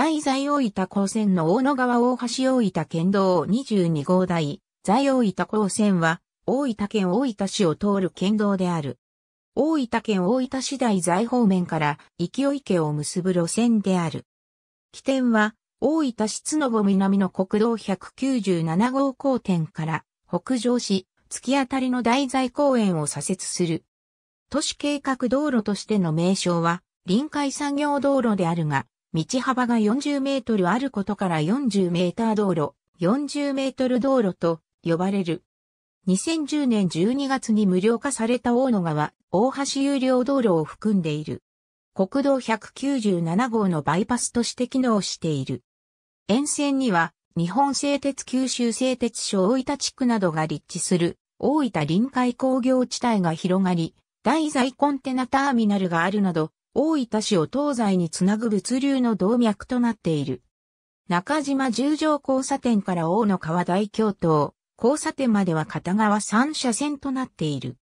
大在大分高専の大野川大橋大分県道22号台、在大分高専は、大分県大分市を通る県道である。大分県大分市大在方面から勢池を結ぶ路線である。起点は、大分市津野南の国道197号交点から北上し、突き当たりの大在公園を左折する。都市計画道路としての名称は、臨海産業道路であるが、道幅が40メートルあることから40メーター道路、40メートル道路と呼ばれる。2010年12月に無料化された大野川、大橋有料道路を含んでいる。国道197号のバイパスとして機能している。沿線には、日本製鉄九州製鉄所大分地区などが立地する、大分臨海工業地帯が広がり、大材コンテナターミナルがあるなど、大分市を東西につなぐ物流の動脈となっている。中島十条交差点から大野川大京都、交差点までは片側三車線となっている。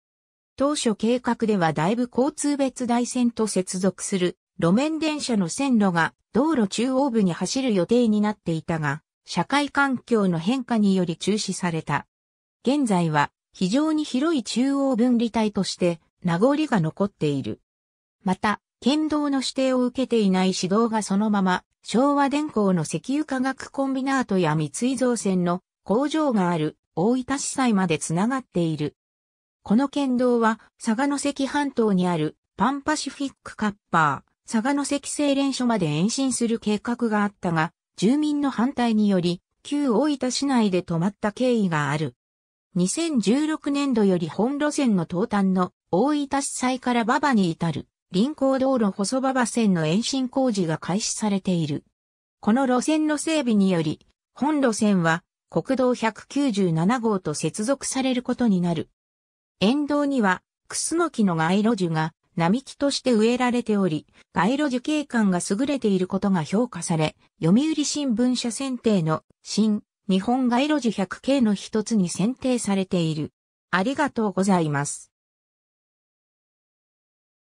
当初計画ではだいぶ交通別大線と接続する路面電車の線路が道路中央部に走る予定になっていたが、社会環境の変化により中止された。現在は非常に広い中央分離帯として名残が残っている。また、県道の指定を受けていない市道がそのまま、昭和電工の石油化学コンビナートや三井造船の工場がある大分市祭までつながっている。この県道は、佐賀の関半島にあるパンパシフィックカッパー、佐賀の関精連所まで延伸する計画があったが、住民の反対により、旧大分市内で止まった経緯がある。2016年度より本路線の東端の大分市祭から馬場に至る臨港道路細場場線の延伸工事が開始されている。この路線の整備により、本路線は国道197号と接続されることになる。沿道には、クスノキの街路樹が並木として植えられており、街路樹景観が優れていることが評価され、読売新聞社選定の新日本街路樹100系の一つに選定されている。ありがとうございます。